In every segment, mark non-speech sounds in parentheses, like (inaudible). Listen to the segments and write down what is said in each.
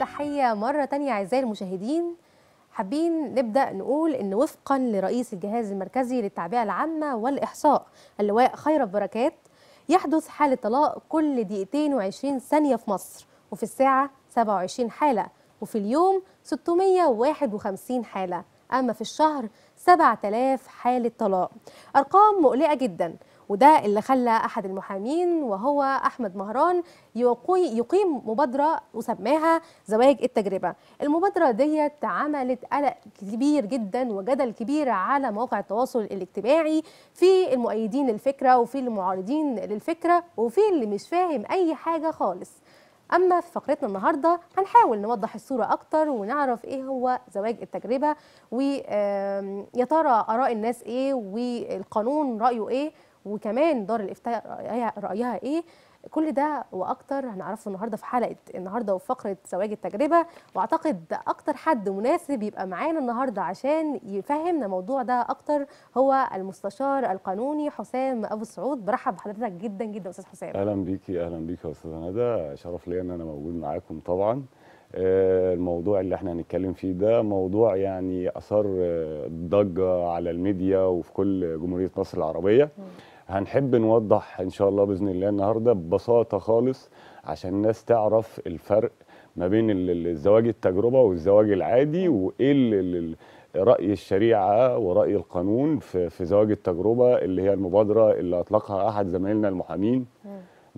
تحية مرة تانية أعزائي المشاهدين حابين نبدأ نقول إن وفقا لرئيس الجهاز المركزي للتعبئة العامة والإحصاء اللواء خير بركات يحدث حالة طلاق كل دقيقتين وعشرين ثانية في مصر وفي الساعة 27 حالة وفي اليوم 651 حالة أما في الشهر 7000 حالة طلاق أرقام مقلقة جداً وده اللي خلى أحد المحامين وهو أحمد مهران يقيم مبادرة وسماها زواج التجربة المبادرة ديت عملت قلق كبير جدا وجدل كبير على مواقع التواصل الاجتماعي في المؤيدين للفكرة وفي المعارضين للفكرة وفي اللي مش فاهم أي حاجة خالص أما في فقرتنا النهاردة هنحاول نوضح الصورة أكتر ونعرف إيه هو زواج التجربة ويا ترى آراء الناس إيه والقانون رأيه إيه وكمان دار الافتاء رايها ايه كل ده واكتر هنعرفه النهارده في حلقه النهارده وفي فقره زواج التجربه واعتقد اكتر حد مناسب يبقى معانا النهارده عشان يفهمنا الموضوع ده اكتر هو المستشار القانوني حسام ابو سعود برحب بحضرتك جدا جدا استاذ حسام اهلا بيكي اهلا بيكي يا استاذه ندى شرف ليا ان انا موجود معاكم طبعا آه، الموضوع اللي احنا هنتكلم فيه ده موضوع يعني اثار آه، ضجه على الميديا وفي كل جمهوريه مصر العربيه هنحب نوضح ان شاء الله باذن الله النهارده ببساطه خالص عشان الناس تعرف الفرق ما بين الزواج التجربه والزواج العادي وايه راي الشريعه وراي القانون في زواج التجربه اللي هي المبادره اللي اطلقها احد زمايلنا المحامين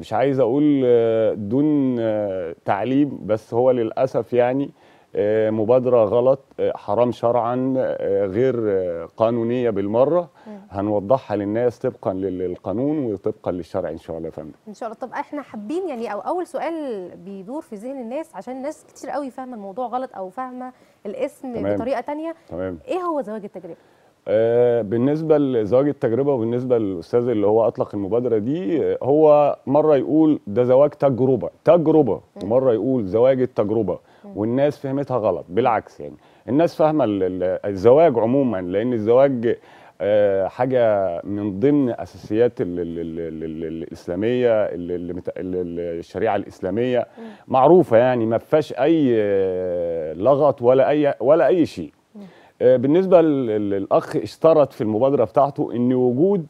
مش عايز اقول آه، دون آه، تعليم بس هو للاسف يعني آه، مبادرة غلط حرام شرعا غير قانونية بالمرة هنوضحها للناس طبقا للقانون وطبقا للشرع إن شاء الله يا فندم إن شاء الله طب إحنا حابين يعني أو أول سؤال بيدور في ذهن الناس عشان الناس كتير قوي فاهمة الموضوع غلط أو فاهمة الاسم تمام. بطريقة تانية تمام. إيه هو زواج التجربه آه، بالنسبه لزواج التجربه وبالنسبه للاستاذ اللي هو اطلق المبادره دي هو مره يقول ده زواج تجربه تجربه ومره يقول زواج التجربه والناس فهمتها غلط بالعكس يعني الناس فاهمه الزواج عموما لان الزواج آه، حاجه من ضمن اساسيات الاسلاميه الشريعه الاسلاميه معروفه يعني ما فيهاش اي آه، لغط ولا اي ولا اي شيء آه، بالنسبه للاخ اشترط في المبادره بتاعته ان وجود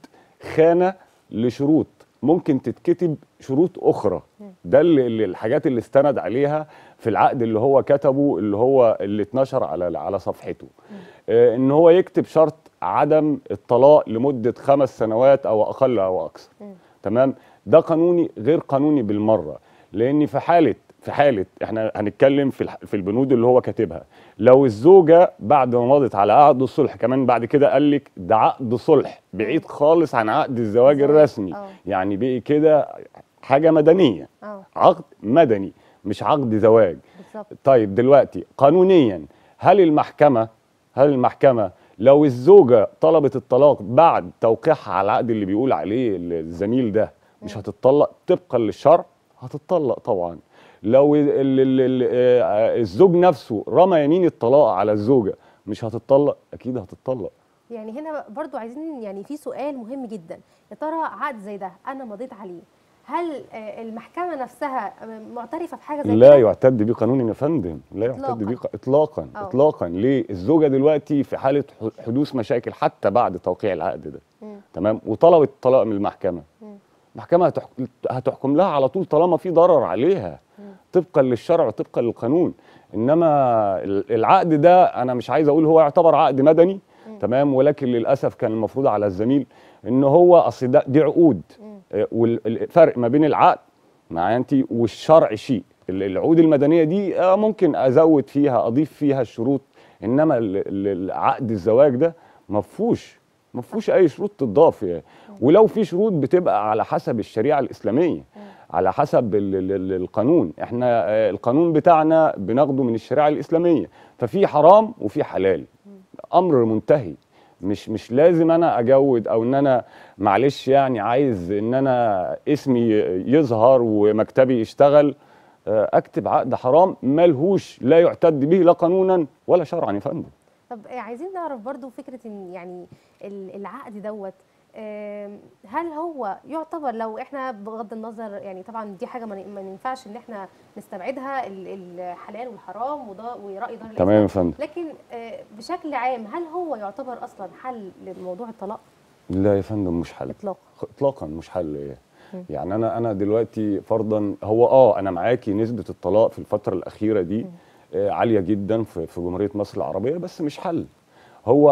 خانه لشروط ممكن تتكتب شروط اخرى ده اللي الحاجات اللي استند عليها في العقد اللي هو كتبه اللي هو اللي اتنشر على على صفحته آه، ان هو يكتب شرط عدم الطلاق لمده خمس سنوات او اقل او اكثر تمام ده قانوني غير قانوني بالمره لان في حاله في حاله احنا هنتكلم في في البنود اللي هو كاتبها لو الزوجه بعد ما مضت على عقد الصلح كمان بعد كده قال لك ده عقد صلح بعيد خالص عن عقد الزواج الرسمي أوه. يعني بقي كده حاجه مدنيه أوه. عقد مدني مش عقد زواج بالزبط. طيب دلوقتي قانونيا هل المحكمه هل المحكمه لو الزوجه طلبت الطلاق بعد توقيعها على العقد اللي بيقول عليه الزميل ده مش اه. هتطلق طبقا للشرع هتطلق طبعا لو آه، الزوج نفسه رمى يمين الطلاق على الزوجه مش هتطلق اكيد هتطلق يعني هنا برضو عايزين يعني في سؤال مهم جدا يا ترى عقد زي ده انا مضيت عليه هل آه، المحكمه نفسها معترفه بحاجه زي لا كده؟ لا يعتد بيه قانون يا فندم لا يعتد بيه اطلاقا أوه. اطلاقا ليه الزوجه دلوقتي في حاله حدوث مشاكل حتى بعد توقيع العقد ده م. تمام وطلبت الطلاق من المحكمه المحكمه هتحكم لها على طول طالما في ضرر عليها طبقا للشرع وطبقا للقانون انما العقد ده انا مش عايز اقول هو يعتبر عقد مدني م. تمام ولكن للاسف كان المفروض على الزميل ان هو اصل دي عقود آه، والفرق ما بين العقد معانتي والشرع شيء العقود المدنيه دي آه، ممكن ازود فيها اضيف فيها الشروط انما العقد الزواج ده ما فيهوش ما فيهوش اي شروط تضاف يعني. ولو في شروط بتبقى على حسب الشريعه الاسلاميه على حسب القانون احنا آه، القانون بتاعنا بناخده من الشريعه الاسلاميه ففي حرام وفي حلال امر منتهي مش مش لازم انا اجود او ان انا معلش يعني عايز ان انا اسمي يظهر ومكتبي يشتغل آه، اكتب عقد حرام ملهوش لا يعتد به لا قانونا ولا شرعا يا فندم طب آه، عايزين نعرف برضو فكره ان يعني العقد دوت هل هو يعتبر لو احنا بغض النظر يعني طبعا دي حاجه ما ينفعش ان احنا نستبعدها الحلال والحرام وده وراي دار تمام يا فندم لكن آه، بشكل عام هل هو يعتبر اصلا حل لموضوع الطلاق؟ لا يا فندم مش حل اطلاقا اطلاقا مش حل ايه؟ يعني انا انا دلوقتي فرضا هو اه انا معاكي نسبه الطلاق في الفتره الاخيره دي آه، عاليه جدا في جمهوريه مصر العربيه بس مش حل هو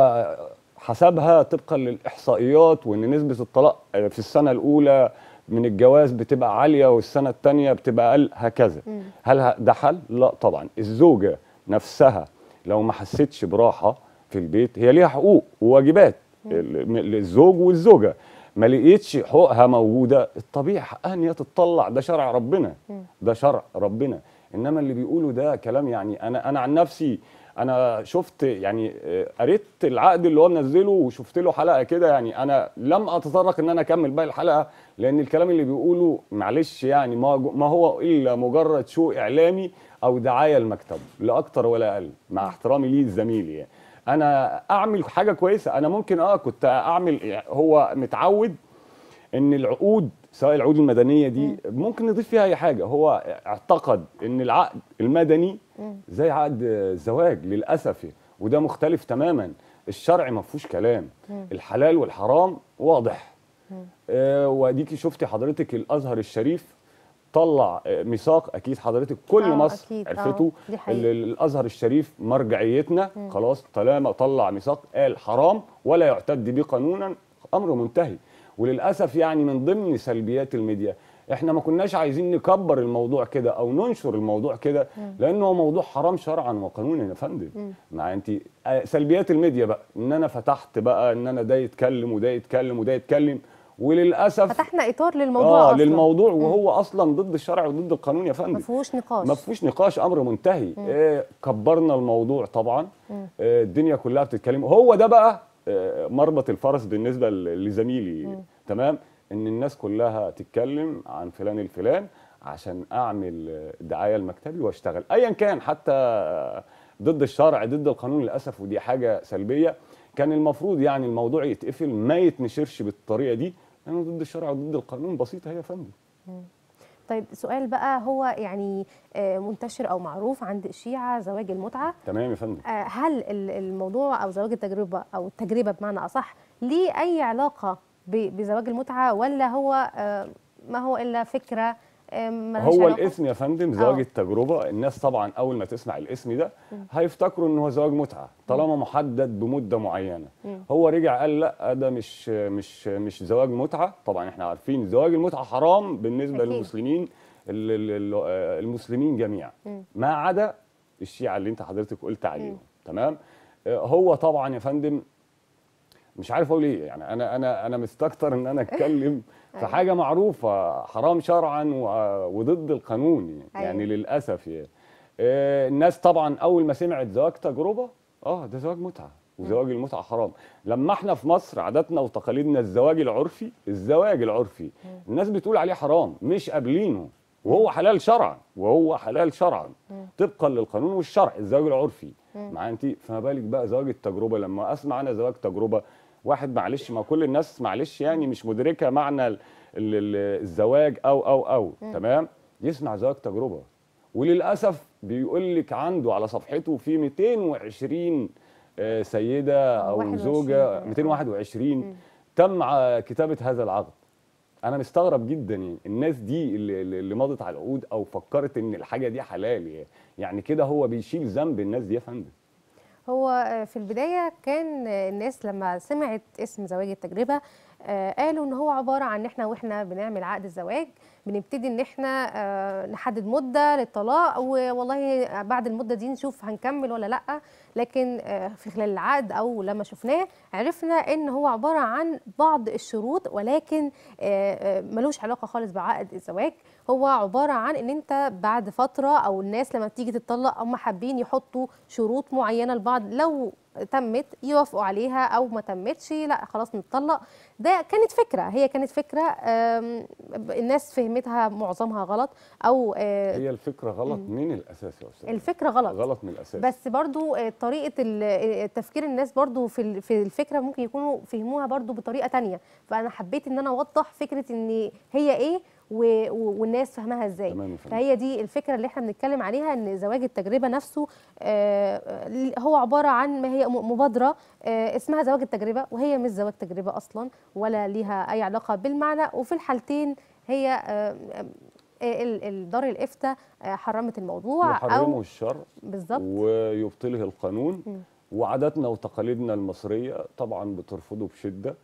حسبها طبقا للاحصائيات وان نسبه الطلاق في السنه الاولى من الجواز بتبقى عاليه والسنه الثانيه بتبقى اقل هكذا م. هل ده حل لا طبعا الزوجه نفسها لو ما حستش براحه في البيت هي ليها حقوق وواجبات للزوج والزوجه ما لقيتش حقوقها موجوده الطبيعي حقها ان هي تتطلع ده شرع ربنا ده شرع ربنا انما اللي بيقوله ده كلام يعني انا انا عن نفسي انا شفت يعني آه، قريت العقد اللي هو منزله وشفت له حلقه كده يعني انا لم اتطرق ان انا اكمل باقي الحلقه لان الكلام اللي بيقوله معلش يعني ما ما هو الا مجرد شو اعلامي او دعايه المكتب لا اكتر ولا اقل مع احترامي ليه الزميل يعني انا اعمل حاجه كويسه انا ممكن اه كنت اعمل يعني هو متعود ان العقود سواء العقود المدنيه دي ممكن نضيف فيها اي حاجه هو اعتقد ان العقد المدني زي عقد الزواج للاسف وده مختلف تماما الشرع ما فيهوش كلام الحلال والحرام واضح آه واديكي شفتي حضرتك الازهر الشريف طلع آه، ميثاق اكيد حضرتك كل آه مصر أكيد آه، عرفته آه الازهر الشريف مرجعيتنا مم. خلاص طالما طلع ميثاق قال حرام ولا يعتد به قانونا امر منتهي وللاسف يعني من ضمن سلبيات الميديا احنا ما كناش عايزين نكبر الموضوع كده او ننشر الموضوع كده لانه هو موضوع حرام شرعا وقانونا يا فندم مع انت آه، سلبيات الميديا بقى ان انا فتحت بقى ان انا ده يتكلم وده يتكلم وده يتكلم وللاسف فتحنا اطار للموضوع اه أصلاً. للموضوع وهو م. اصلا ضد الشرع وضد القانون يا فندم ما فيهوش نقاش ما فيهوش نقاش امر منتهي إيه كبرنا الموضوع طبعا إيه الدنيا كلها بتتكلم هو ده بقى مربط الفرس بالنسبه لزميلي تمام ان الناس كلها تتكلم عن فلان الفلان عشان اعمل دعايه لمكتبي واشتغل ايا كان حتى ضد الشرع ضد القانون للاسف ودي حاجه سلبيه كان المفروض يعني الموضوع يتقفل ما يتنشرش بالطريقه دي لانه ضد الشرع وضد القانون بسيطه هي يا فندم طيب سؤال بقى هو يعني آه، منتشر او معروف عند الشيعه زواج المتعه تمام يا فندم آه، هل الموضوع او زواج التجربه او التجربه بمعنى اصح ليه اي علاقه بزواج المتعه ولا هو آه، ما هو الا فكره هو الاسم يا فندم زواج أوه. التجربه الناس طبعا اول ما تسمع الاسم ده هيفتكروا ان هو زواج متعه طالما محدد بمده معينه مم. هو رجع قال لا ده مش مش مش زواج متعه طبعا احنا عارفين زواج المتعه حرام بالنسبه أكيد. للمسلمين آه، المسلمين جميعا ما عدا الشيعه اللي انت حضرتك قلت عليهم تمام آه، هو طبعا يا فندم مش عارف اقول ايه يعني انا انا انا مستكتر ان انا اتكلم (laughs) أيوه. في حاجه معروفه حرام شرعا وضد القانون يعني, يعني أيوه. للاسف يعني آه، الناس طبعا اول ما سمعت زواج تجربه اه ده زواج متعه وزواج المتعه حرام لما احنا في مصر عاداتنا وتقاليدنا الزواج العرفي الزواج العرفي الناس بتقول عليه حرام مش قابلينه وهو حلال شرعا وهو حلال شرعا طبقا للقانون والشرع الزواج العرفي مع انت فما بالك بقى زواج التجربه لما اسمع انا زواج تجربه واحد معلش ما كل الناس معلش يعني مش مدركه معنى الزواج او او او م. تمام يسمع زواج تجربه وللاسف بيقول لك عنده على صفحته في 220 آه، سيده او زوجه 221 تم كتابه هذا العقد انا مستغرب جدا يعني الناس دي اللي, اللي مضت على العقود او فكرت ان الحاجه دي حلال يعني, يعني كده هو بيشيل ذنب الناس دي يا فندم هو آه، في البداية كان آه، الناس لما سمعت اسم زواج التجربة آه، قالوا ان هو عباره عن ان احنا واحنا بنعمل عقد الزواج بنبتدي ان احنا آه، نحدد مده للطلاق والله بعد المده دي نشوف هنكمل ولا لا لكن آه، في خلال العقد او لما شفناه عرفنا ان هو عباره عن بعض الشروط ولكن ملوش علاقه خالص بعقد الزواج هو عباره عن ان انت بعد فتره او الناس لما بتيجي تتطلق هم حابين يحطوا شروط معينه لبعض لو تمت يوافقوا عليها او ما تمتش لا خلاص نتطلق ده كانت فكره هي كانت فكره الناس فهمتها معظمها غلط او آه، هي الفكره غلط من الاساس يا استاذ الفكره غلط غلط من الاساس بس برضو آه، طريقه آه، تفكير الناس برضو في في الفكره ممكن يكونوا فهموها برضو بطريقه تانية فانا حبيت ان انا اوضح فكره ان هي ايه و... والناس فاهمها ازاي فهي دي الفكره اللي احنا بنتكلم عليها ان زواج التجربه نفسه آه، آه، هو عباره عن ما هي مبادره آه، اسمها زواج التجربه وهي مش زواج تجربه اصلا ولا ليها اي علاقه بالمعنى وفي الحالتين هي الدار الافتة حرمت الموضوع او الشر بالظبط ويبطله القانون م. وعاداتنا وتقاليدنا المصرية طبعا بترفضه بشدة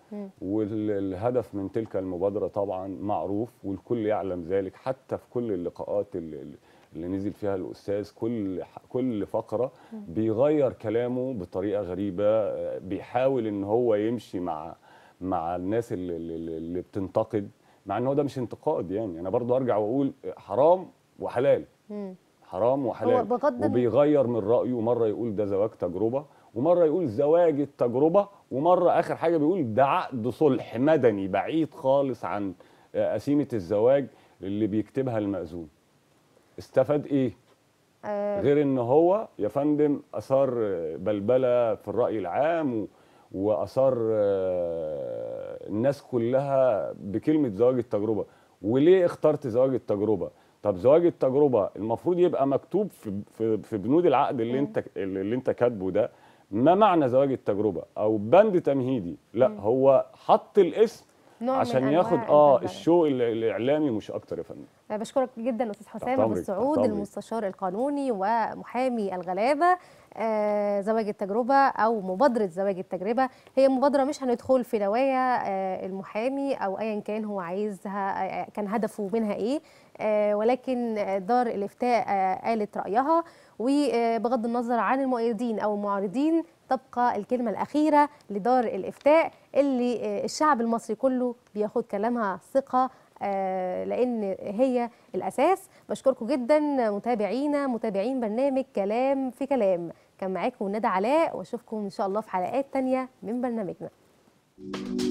والهدف من تلك المبادرة طبعا معروف والكل يعلم ذلك حتى في كل اللقاءات اللي, اللي نزل فيها الأستاذ كل, كل فقرة بيغير كلامه بطريقة غريبة بيحاول ان هو يمشي مع, مع الناس اللي, اللي بتنتقد مع ان هو ده مش انتقاد يعني انا برضو ارجع واقول حرام وحلال حرام وحلال وبيغير من رايه مره يقول ده زواج تجربه ومره يقول زواج التجربه ومره اخر حاجه بيقول ده عقد صلح مدني بعيد خالص عن قسيمه آه، الزواج اللي بيكتبها المأذون استفاد ايه آه. غير ان هو يا فندم اثار آه، بلبله في الراي العام واثار الناس كلها بكلمه زواج التجربه وليه اخترت زواج التجربه طب زواج التجربه المفروض يبقى مكتوب في, في بنود العقد اللي انت اللي انت كاتبه ده ما معنى زواج التجربه او بند تمهيدي لا مم. هو حط الاسم عشان ياخد اه الشو الاعلامي مش اكتر يا فندم انا بشكرك جدا استاذ حسام ابو السعود المستشار القانوني ومحامي الغلابه آه زواج التجربه او مبادره زواج التجربه هي مبادره مش هندخل في نوايا آه المحامي او ايا كان هو عايزها آه كان هدفه منها ايه آه ولكن دار الافتاء آه قالت رايها وبغض النظر عن المؤيدين او المعارضين تبقى الكلمه الاخيره لدار الافتاء اللي آه، الشعب المصري كله بياخد كلامها ثقه آه، لان هي الاساس بشكركم جدا متابعينا متابعين برنامج كلام في كلام كان معاكم ندى علاء واشوفكم ان شاء الله في حلقات تانية من برنامجنا